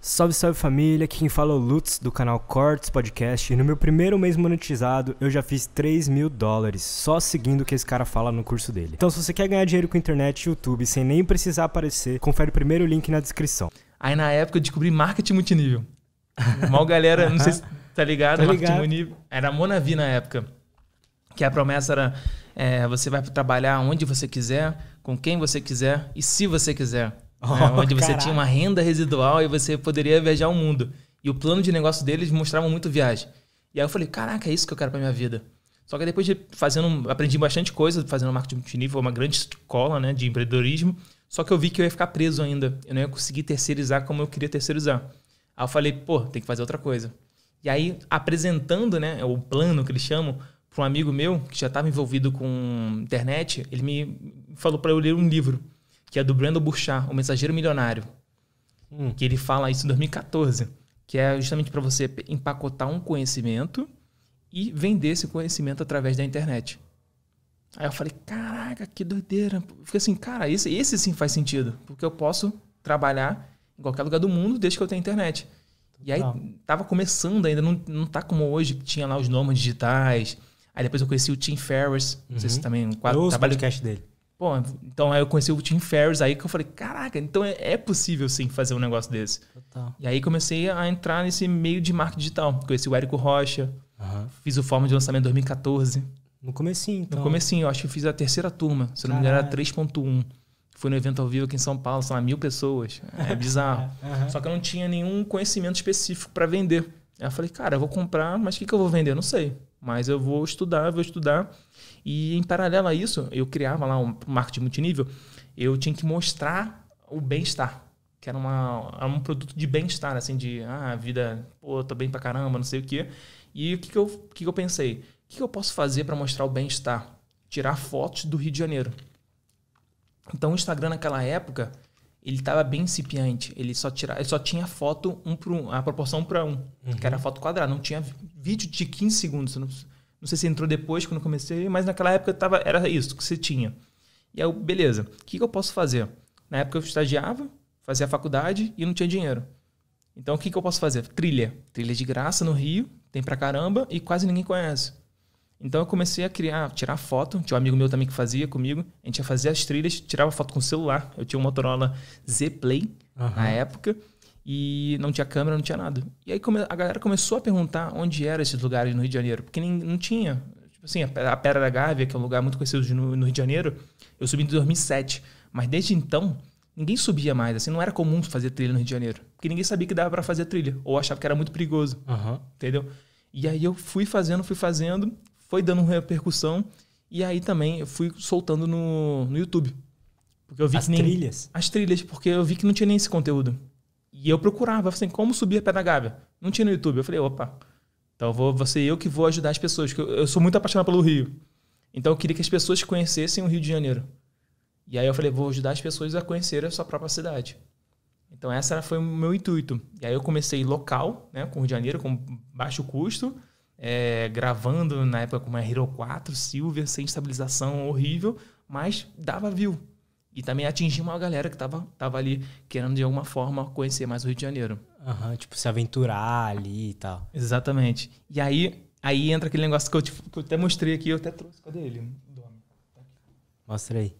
Salve, salve família, aqui quem fala é o Lutz do canal Cortes Podcast e no meu primeiro mês monetizado eu já fiz 3 mil dólares só seguindo o que esse cara fala no curso dele. Então se você quer ganhar dinheiro com internet e YouTube sem nem precisar aparecer, confere o primeiro link na descrição. Aí na época eu descobri marketing multinível. Mal galera, não sei se tá ligado, tá marketing multinível. Era Monavi na época, que a promessa era é, você vai trabalhar onde você quiser, com quem você quiser e se você quiser. Né? Oh, né? Onde você tinha uma renda residual e você poderia viajar o mundo. E o plano de negócio deles mostrava muito viagem. E aí eu falei, caraca, é isso que eu quero para minha vida. Só que depois de fazendo, aprendi bastante coisa, fazendo marketing multinível, uma grande escola né, de empreendedorismo. Só que eu vi que eu ia ficar preso ainda. Eu não ia conseguir terceirizar como eu queria terceirizar. Aí eu falei, pô, tem que fazer outra coisa. E aí, apresentando né, o plano que eles chamam para um amigo meu, que já estava envolvido com internet, ele me falou para eu ler um livro que é do Brandon Burchard, O Mensageiro Milionário. Hum. Que ele fala isso em 2014, que é justamente para você empacotar um conhecimento e vender esse conhecimento através da internet. Aí eu falei, caraca, que doideira. Fiquei assim, cara, esse, esse sim faz sentido, porque eu posso trabalhar em qualquer lugar do mundo desde que eu tenha internet. E aí não. tava começando ainda, não, não tá como hoje, que tinha lá os nomes digitais. Aí depois eu conheci o Tim Ferriss, uhum. não sei se uhum. também... É um quadro, eu ouço podcast dele bom então aí eu conheci o Tim Ferriss, aí que eu falei, caraca, então é, é possível sim fazer um negócio desse. Total. E aí comecei a entrar nesse meio de marketing digital. Conheci o Érico Rocha, uhum. fiz o fórum de lançamento em 2014. No comecinho, então. No comecinho, eu acho que fiz a terceira turma, se Caraca. não me engano era 3.1. Foi no evento ao vivo aqui em São Paulo, sei lá, mil pessoas. É bizarro. uhum. Só que eu não tinha nenhum conhecimento específico para vender. Aí eu falei, cara, eu vou comprar, mas o que, que eu vou vender? Eu não sei. Mas eu vou estudar, vou estudar. E em paralelo a isso, eu criava lá um marketing multinível, eu tinha que mostrar o bem-estar. Que era, uma, era um produto de bem-estar, assim, de ah, vida, pô, tô bem pra caramba, não sei o quê. E o que, que, eu, que, que eu pensei? O que, que eu posso fazer para mostrar o bem-estar? Tirar fotos do Rio de Janeiro. Então o Instagram naquela época ele estava bem incipiente. Ele só, tira, ele só tinha foto um por um, a proporção para um, uhum. que era uhum. foto quadrada. Não tinha vídeo de 15 segundos. Não, não, sei se entrou depois quando comecei, mas naquela época tava, era isso que você tinha. E aí, beleza, o que, que eu posso fazer? Na época eu estagiava, fazia faculdade e não tinha dinheiro. Então o que, que eu posso fazer? Trilha. Trilha de graça no Rio, tem pra caramba e quase ninguém conhece. Então eu comecei a criar, tirar foto. Tinha um amigo meu também que fazia comigo. A gente ia fazer as trilhas, tirava foto com o celular. Eu tinha um Motorola Z Play uhum. na época e não tinha câmera, não tinha nada. E aí a galera começou a perguntar onde eram esses lugares no Rio de Janeiro, porque nem, não tinha. Tipo assim, a Pedra da Gávea, que é um lugar muito conhecido no, no Rio de Janeiro, eu subi em 2007. Mas desde então, ninguém subia mais. Assim, não era comum fazer trilha no Rio de Janeiro, porque ninguém sabia que dava para fazer trilha, ou achava que era muito perigoso. Uhum. Entendeu? E aí eu fui fazendo, fui fazendo, foi dando repercussão. E aí também eu fui soltando no, no YouTube. Porque eu vi as que nem, trilhas? As trilhas, porque eu vi que não tinha nem esse conteúdo. E eu procurava, assim, como subir a pé da Gávea? Não tinha no YouTube. Eu falei, opa, então vou, vou ser eu que vou ajudar as pessoas. Porque eu, eu sou muito apaixonado pelo Rio. Então eu queria que as pessoas conhecessem o Rio de Janeiro. E aí eu falei, vou ajudar as pessoas a conhecerem a sua própria cidade. Então essa foi o meu intuito. E aí eu comecei local, né, com o Rio de Janeiro, com baixo custo é, gravando na época com uma é Hero 4, Silver, sem estabilização horrível, mas dava view. E também atingia uma galera que tava, tava ali querendo de alguma forma conhecer mais o Rio de Janeiro. Uhum, tipo, se aventurar ali e tal. Exatamente. E aí, aí entra aquele negócio que eu, que eu até mostrei aqui, eu até trouxe. Cadê ele? Tá Mostra aí.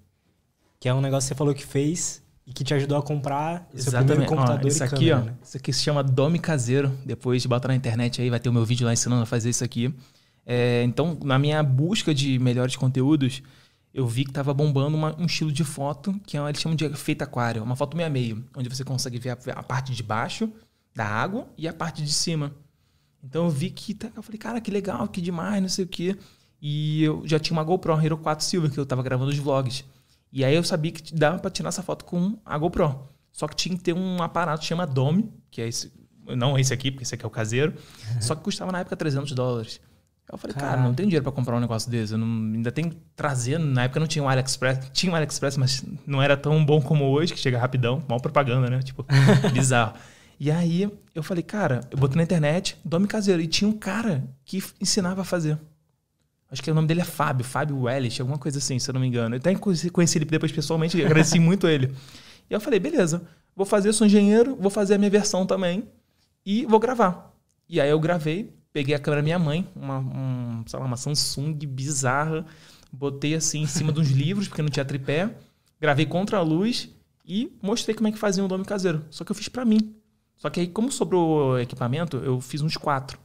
Que é um negócio que você falou que fez e que te ajudou a comprar Exatamente. seu primeiro computador ó, isso aqui, câmera, ó, né? Isso aqui se chama Dome Caseiro. Depois de botar na internet aí, vai ter o meu vídeo lá ensinando a fazer isso aqui. É, então, na minha busca de melhores conteúdos, eu vi que estava bombando uma, um estilo de foto que é, eles chamam de efeito aquário. Uma foto meia meio, onde você consegue ver a, a, parte de baixo da água e a parte de cima. Então, eu vi que... Tá, eu falei, cara, que legal, que demais, não sei o quê. E eu já tinha uma GoPro Hero 4 Silver, que eu estava gravando os vlogs. E aí eu sabia que dava para tirar essa foto com a GoPro. Só que tinha que ter um aparato que chama Dome, que é esse, não esse aqui, porque esse aqui é o caseiro, uhum. só que custava na época 300 dólares. Eu falei, Caraca. cara, não tenho dinheiro para comprar um negócio desse. Eu não, ainda tem que trazer. Na época não tinha um AliExpress. Tinha um AliExpress, mas não era tão bom como hoje, que chega rapidão. Mal propaganda, né? Tipo, bizarro. E aí eu falei, cara, eu botei na internet, dome caseiro. E tinha um cara que ensinava a fazer. Acho que o nome dele é Fábio, Fábio Wellish, alguma coisa assim, se eu não me engano. Eu até conheci, ele depois pessoalmente, agradeci muito ele. E eu falei, beleza, vou fazer, eu sou engenheiro, vou fazer a minha versão também e vou gravar. E aí eu gravei, peguei a câmera da minha mãe, uma, um, lá, uma Samsung bizarra, botei assim em cima de uns livros, porque não tinha tripé, gravei contra a luz e mostrei como é que fazia um dome caseiro. Só que eu fiz para mim. Só que aí, como sobrou equipamento, eu fiz uns quatro.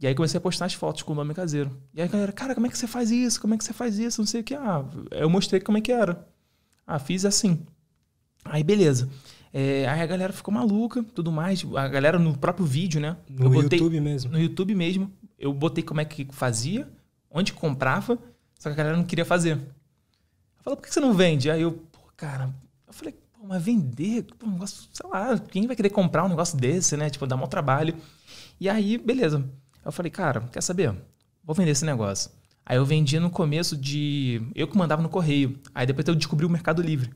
E aí comecei a postar as fotos com o nome caseiro. E aí a galera, cara, como é que você faz isso? Como é que você faz isso? Não sei o que. Ah, eu mostrei como é que era. Ah, fiz assim. Aí beleza. É, aí a galera ficou maluca, tudo mais. A galera no próprio vídeo, né? No botei, YouTube mesmo. No YouTube mesmo. Eu botei como é que fazia, onde comprava, só que a galera não queria fazer. Falou, por que você não vende? Aí eu, pô, cara, eu falei, pô, mas vender, pô, um negócio, sei lá, quem vai querer comprar um negócio desse, né? Tipo, dá mau trabalho. E aí, beleza. Eu falei, cara, quer saber? Vou vender esse negócio. Aí eu vendia no começo de. Eu que mandava no correio. Aí depois eu descobri o Mercado Livre.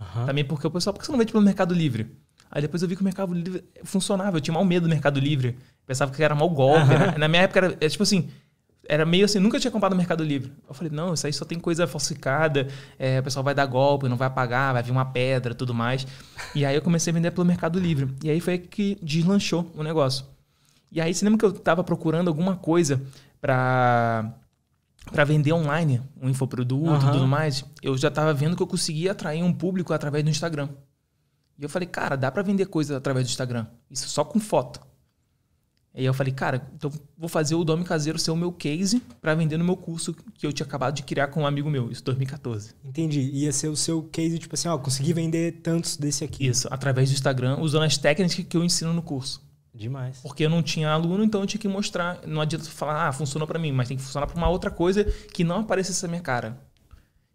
Uhum. Também porque o pessoal, por que você não vende pelo Mercado Livre? Aí depois eu vi que o Mercado Livre funcionava. Eu tinha mal medo do Mercado Livre. Pensava que era mau golpe. Uhum. Né? Na minha época era, era, é tipo assim. Era meio assim, nunca tinha comprado no Mercado Livre. Eu falei, não, isso aí só tem coisa falsificada, é, o pessoal vai dar golpe, não vai pagar, vai vir uma pedra tudo mais. E aí eu comecei a vender pelo Mercado Livre. E aí foi que deslanchou o negócio. E aí, se lembra que eu estava procurando alguma coisa para para vender online, um infoproduto uhum. e tudo mais, eu já estava vendo que eu conseguia atrair um público através do Instagram. E eu falei, cara, dá para vender coisa através do Instagram. Isso só com foto. E aí eu falei, cara, então vou fazer o Dome Caseiro ser o meu case para vender no meu curso que eu tinha acabado de criar com um amigo meu, isso 2014. Entendi. Ia ser o seu case, tipo assim, ó, consegui vender tantos desse aqui. Isso, através do Instagram, usando as técnicas que eu ensino no curso. Demais. Porque eu não tinha aluno, então eu tinha que mostrar. Não adianta falar, ah, funcionou para mim, mas tem que funcionar para uma outra coisa que não aparecesse na minha cara.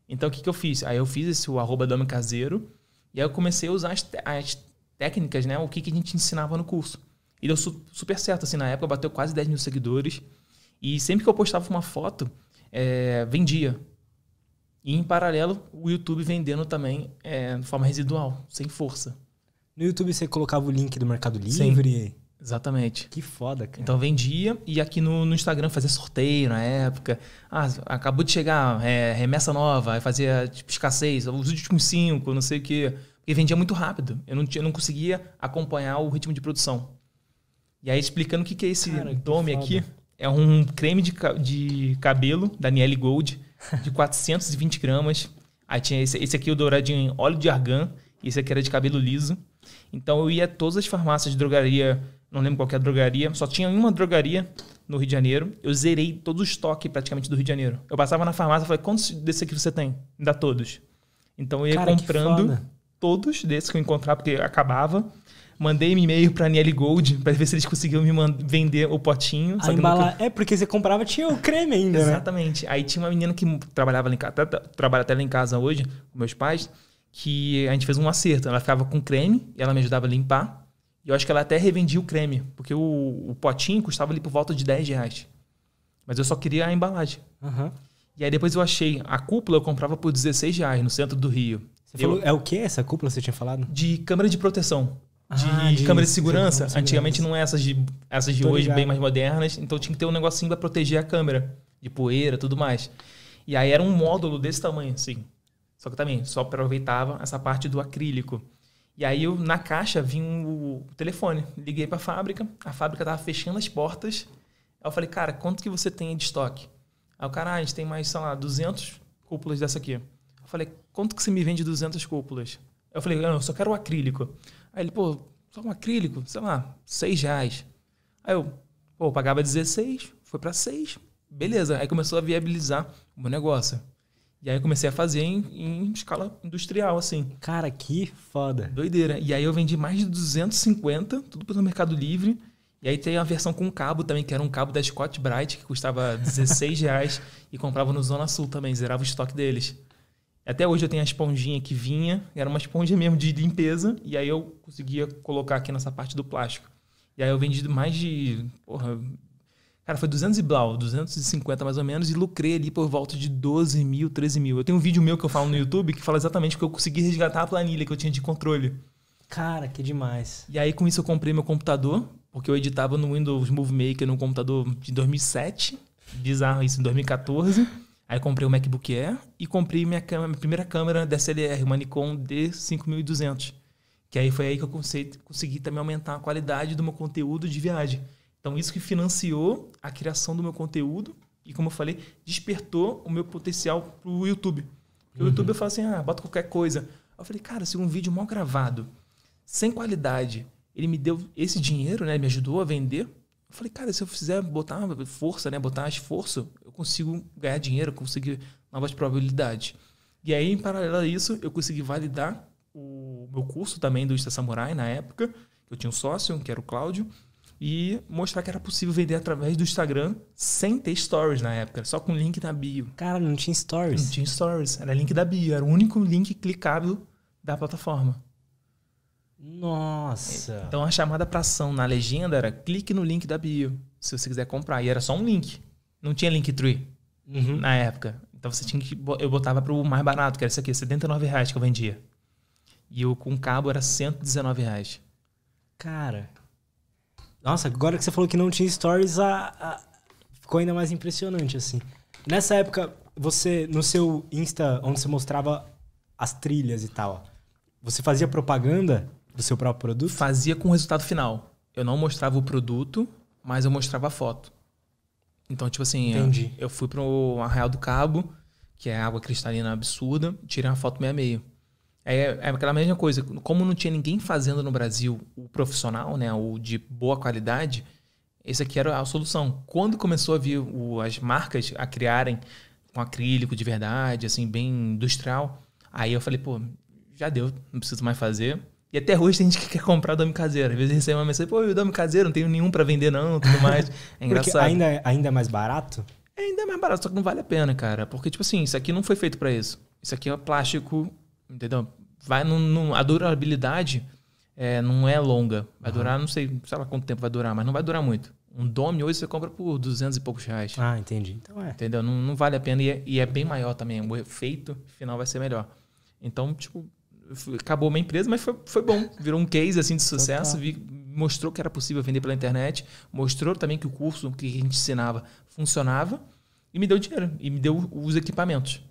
Então o que, que eu fiz? Aí eu fiz esse o arroba dome caseiro, e aí eu comecei a usar as, as técnicas, né? O que, que a gente ensinava no curso. E deu su super certo, assim, na época bateu quase 10 mil seguidores. E sempre que eu postava uma foto, é, vendia. E em paralelo, o YouTube vendendo também é, de forma residual, sem força. No YouTube você colocava o link do Mercado Livre? Sim. Exatamente. Que foda, cara. Então vendia e aqui no, no Instagram fazia sorteio na época. Ah, acabou de chegar, é, remessa nova, aí fazia tipo, escassez, os últimos cinco, não sei o quê. Porque vendia muito rápido. Eu não, tinha não conseguia acompanhar o ritmo de produção. E aí, explicando o que, que é esse cara, aqui, é um creme de, de cabelo da Niele Gold, de 420 gramas. Aí tinha esse, esse aqui, o douradinho em óleo de argan. Esse aqui era de cabelo liso. Então eu ia a todas as farmácias de drogaria, não lembro qual é a drogaria, só tinha uma drogaria no Rio de Janeiro. Eu zerei todo o estoque praticamente do Rio de Janeiro. Eu passava na farmácia e falei, quantos desse aqui você tem? dá todos. Então eu ia Cara, comprando todos desses que eu encontrava porque acabava. Mandei um e-mail pra Niel Gold para ver se eles conseguiam me vender o potinho. A embala... Nunca... É, porque você comprava, tinha o creme ainda, né? Exatamente. Aí tinha uma menina que trabalhava lá em casa, trabalha até lá em casa hoje, com meus pais que a gente fez um acerto. Ela ficava com creme, ela me ajudava a limpar. E eu acho que ela até revendia o creme, porque o, o potinho custava ali por volta de 10 reais. Mas eu só queria a embalagem. Uhum. E aí depois eu achei, a cúpula eu comprava por 16 reais no centro do Rio. Você eu, falou, é o que essa cúpula você tinha falado? De câmera de proteção. De, ah, de câmera de segurança. Antigamente não é essas de, essas de hoje, ligado. bem mais modernas. Então tinha que ter um negocinho para proteger a câmera, de poeira tudo mais. E aí era um módulo desse tamanho, assim. Só que também só aproveitava essa parte do acrílico. E aí eu, na caixa vinha o telefone. Liguei para a fábrica, a fábrica tava fechando as portas. Aí eu falei, cara, quanto que você tem de estoque? Aí o cara, ah, a gente tem mais, sei lá, 200 cúpulas dessa aqui. Eu falei, quanto que você me vende 200 cúpulas? Eu falei, não, ah, eu só quero o acrílico. Aí ele, pô, só um acrílico, sei lá, 6 reais. Aí eu, pô, eu pagava 16, foi para 6, beleza. Aí começou a viabilizar o meu negócio. E aí eu comecei a fazer em, em, escala industrial, assim. Cara, que foda. Doideira. E aí eu vendi mais de 250, tudo pelo Mercado Livre. E aí tem a versão com cabo também, que era um cabo da Scott Bright, que custava 16 reais e comprava no Zona Sul também, zerava o estoque deles. Até hoje eu tenho a esponjinha que vinha, era uma esponja mesmo de limpeza, e aí eu conseguia colocar aqui nessa parte do plástico. E aí eu vendi mais de, porra, Cara, foi 200 e blau, 250 mais ou menos, e lucrei ali por volta de 12 mil, 13 mil. Eu tenho um vídeo meu que eu falo no YouTube que fala exatamente que eu consegui resgatar a planilha que eu tinha de controle. Cara, que demais. E aí com isso eu comprei meu computador, porque eu editava no Windows Movie Maker num computador de 2007. Bizarro isso, em 2014. Aí comprei o MacBook Air e comprei minha, câmera, minha primeira câmera DSLR, uma Nikon D5200. Que aí foi aí que eu consegui, consegui também aumentar a qualidade do meu conteúdo de viagem. Então, isso que financiou a criação do meu conteúdo e, como eu falei, despertou o meu potencial para o YouTube. Uhum. O YouTube eu falo assim, ah, bota qualquer coisa. Eu falei, cara, se um vídeo mal gravado, sem qualidade, ele me deu esse dinheiro, né? Me ajudou a vender. Eu falei, cara, se eu fizer botar força, né? Botar esforço, eu consigo ganhar dinheiro, conseguir novas probabilidades. E aí, em paralelo a isso, eu consegui validar o meu curso também do Insta Samurai na época. que Eu tinha um sócio, que era o Cláudio e mostrar que era possível vender através do Instagram sem ter stories na época, só com link da bio. Cara, não tinha stories. Não tinha stories, era link da bio, era o único link clicável da plataforma. Nossa. Então a chamada para ação na legenda era clique no link da bio, se você quiser comprar, e era só um link. Não tinha Linktree uhum. na época. Então você tinha que eu botava pro mais barato, que era isso aqui, R$ 79 reais que eu vendia. E eu com cabo era 119 reais. Cara, nossa, agora que você falou que não tinha stories, a, a, ficou ainda mais impressionante, assim. Nessa época, você, no seu Insta, onde você mostrava as trilhas e tal, você fazia propaganda do seu próprio produto? Fazia com o resultado final. Eu não mostrava o produto, mas eu mostrava a foto. Então, tipo assim, Entendi. Eu, eu fui pro Arraial do Cabo, que é água cristalina absurda, tirei uma foto meia-meio. É, é aquela mesma coisa. Como não tinha ninguém fazendo no Brasil o profissional, né? O de boa qualidade, esse aqui era a solução. Quando começou a vir o, as marcas a criarem com acrílico de verdade, assim, bem industrial, aí eu falei, pô, já deu, não preciso mais fazer. E até hoje tem gente que quer comprar dome caseiro. Às vezes recebe uma mensagem, pô, eu dome caseiro, não tenho nenhum para vender não, tudo mais. É engraçado. ainda, é, ainda é mais barato? É ainda é mais barato, só que não vale a pena, cara. Porque, tipo assim, isso aqui não foi feito para isso. Isso aqui é plástico Entendeu? Vai no a durabilidade é, não é longa. Vai uhum. durar, não sei, sei lá quanto tempo vai durar, mas não vai durar muito. Um Dome hoje você compra por 200 e poucos reais. Ah, entendi. Então é. Entendeu? Não, não vale a pena e é, e é, bem maior também. O efeito final vai ser melhor. Então, tipo, acabou uma empresa, mas foi, foi bom. Virou um case assim de sucesso. Vi, mostrou que era possível vender pela internet. Mostrou também que o curso que a gente ensinava funcionava. E me deu dinheiro. E me deu os equipamentos.